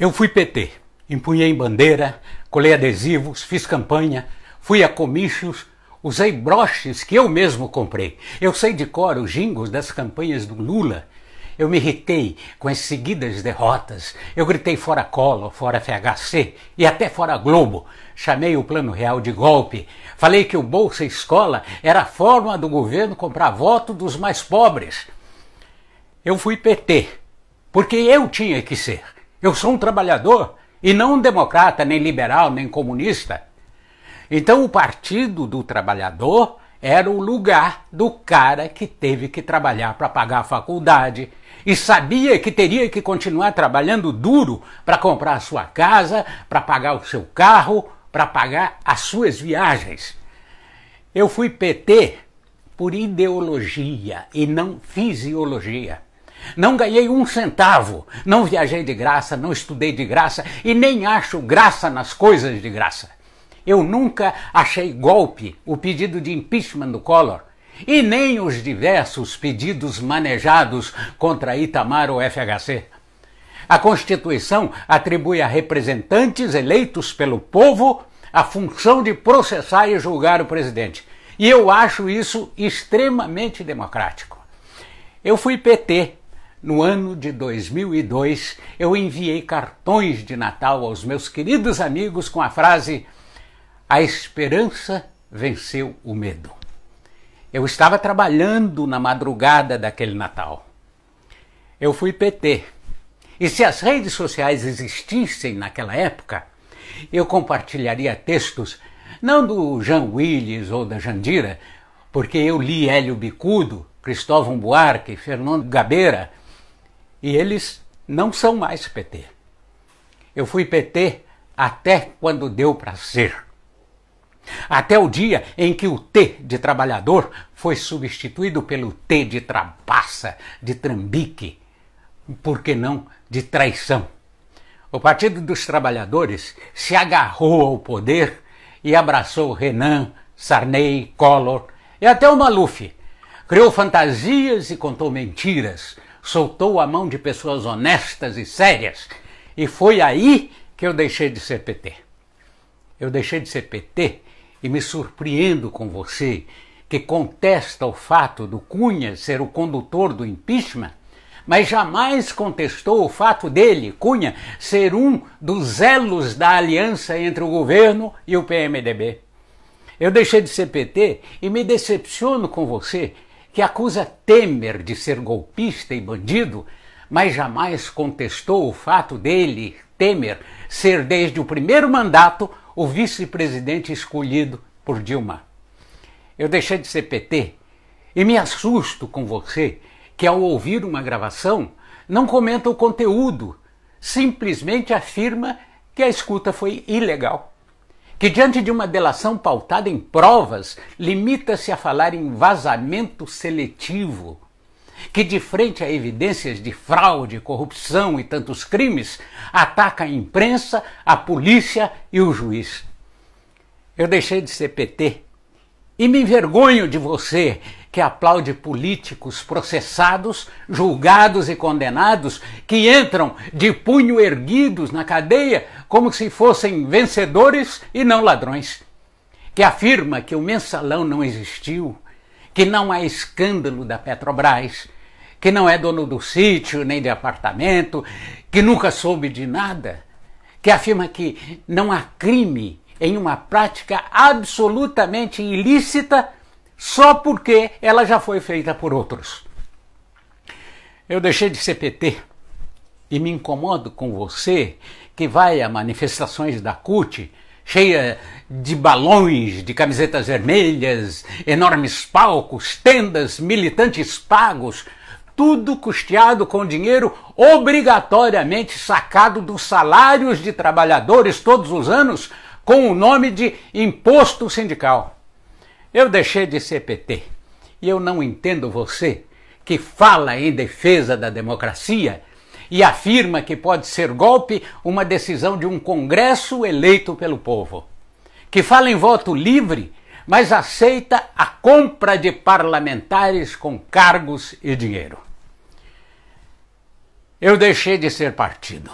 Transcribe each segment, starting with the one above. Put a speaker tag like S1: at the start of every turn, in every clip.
S1: Eu fui PT, empunhei bandeira, colei adesivos, fiz campanha, fui a comícios, usei broches que eu mesmo comprei. Eu sei de cor os jingos das campanhas do Lula. Eu me irritei com as seguidas derrotas. Eu gritei fora Colo, fora FHC e até fora Globo. Chamei o Plano Real de golpe. Falei que o Bolsa Escola era a forma do governo comprar voto dos mais pobres. Eu fui PT, porque eu tinha que ser. Eu sou um trabalhador e não um democrata, nem liberal, nem comunista. Então, o Partido do Trabalhador era o lugar do cara que teve que trabalhar para pagar a faculdade e sabia que teria que continuar trabalhando duro para comprar a sua casa, para pagar o seu carro, para pagar as suas viagens. Eu fui PT por ideologia e não fisiologia. Não ganhei um centavo, não viajei de graça, não estudei de graça e nem acho graça nas coisas de graça. Eu nunca achei golpe o pedido de impeachment do Collor e nem os diversos pedidos manejados contra Itamar ou FHC. A Constituição atribui a representantes eleitos pelo povo a função de processar e julgar o presidente. E eu acho isso extremamente democrático. Eu fui PT no ano de 2002, eu enviei cartões de Natal aos meus queridos amigos com a frase: A esperança venceu o medo. Eu estava trabalhando na madrugada daquele Natal. Eu fui PT. E se as redes sociais existissem naquela época, eu compartilharia textos não do Jean Willis ou da Jandira, porque eu li Hélio Bicudo, Cristóvão Buarque, Fernando Gabeira, e eles não são mais PT. Eu fui PT até quando deu para ser. Até o dia em que o T de trabalhador foi substituído pelo T de trapaça, de trambique, por que não de traição. O Partido dos Trabalhadores se agarrou ao poder e abraçou Renan, Sarney, Collor e até o Maluf. Criou fantasias e contou mentiras soltou a mão de pessoas honestas e sérias. E foi aí que eu deixei de ser PT. Eu deixei de ser PT e me surpreendo com você que contesta o fato do Cunha ser o condutor do impeachment, mas jamais contestou o fato dele, Cunha, ser um dos elos da aliança entre o governo e o PMDB. Eu deixei de ser PT e me decepciono com você que acusa Temer de ser golpista e bandido, mas jamais contestou o fato dele, Temer, ser desde o primeiro mandato o vice-presidente escolhido por Dilma. Eu deixei de ser PT e me assusto com você que, ao ouvir uma gravação, não comenta o conteúdo, simplesmente afirma que a escuta foi ilegal que diante de uma delação pautada em provas, limita-se a falar em vazamento seletivo, que de frente a evidências de fraude, corrupção e tantos crimes, ataca a imprensa, a polícia e o juiz. Eu deixei de ser PT e me envergonho de você que aplaude políticos processados, julgados e condenados, que entram de punho erguidos na cadeia como se fossem vencedores e não ladrões, que afirma que o mensalão não existiu, que não há escândalo da Petrobras, que não é dono do sítio nem de apartamento, que nunca soube de nada, que afirma que não há crime em uma prática absolutamente ilícita só porque ela já foi feita por outros. Eu deixei de ser PT e me incomodo com você que vai a manifestações da CUT cheia de balões, de camisetas vermelhas, enormes palcos, tendas, militantes pagos, tudo custeado com dinheiro obrigatoriamente sacado dos salários de trabalhadores todos os anos com o nome de imposto sindical. Eu deixei de ser PT e eu não entendo você que fala em defesa da democracia e afirma que pode ser golpe uma decisão de um Congresso eleito pelo povo, que fala em voto livre, mas aceita a compra de parlamentares com cargos e dinheiro. Eu deixei de ser partido,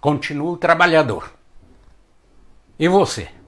S1: continuo trabalhador. E você?